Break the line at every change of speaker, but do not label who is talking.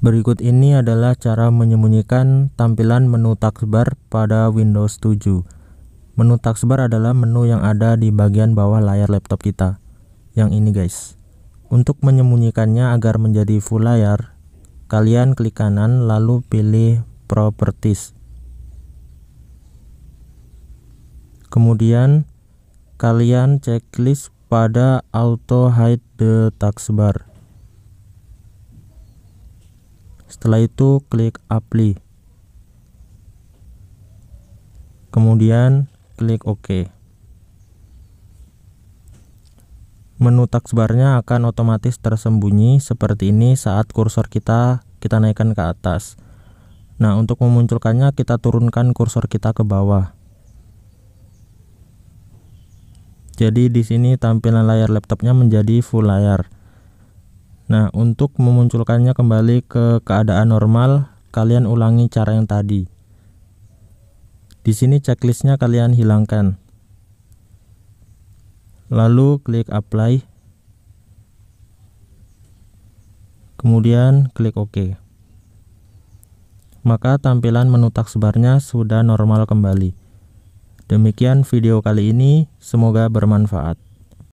Berikut ini adalah cara menyembunyikan tampilan menu taskbar pada Windows 7. Menu taskbar adalah menu yang ada di bagian bawah layar laptop kita. Yang ini guys. Untuk menyembunyikannya agar menjadi full layar, kalian klik kanan lalu pilih properties. Kemudian kalian checklist pada auto hide the taskbar setelah itu klik apply kemudian klik OK menu taskbarnya akan otomatis tersembunyi seperti ini saat kursor kita kita naikkan ke atas nah untuk memunculkannya kita turunkan kursor kita ke bawah jadi di sini tampilan layar laptopnya menjadi full layar Nah, untuk memunculkannya kembali ke keadaan normal, kalian ulangi cara yang tadi. Di sini checklistnya kalian hilangkan. Lalu klik apply. Kemudian klik OK. Maka tampilan menu taskbarnya sudah normal kembali. Demikian video kali ini, semoga bermanfaat.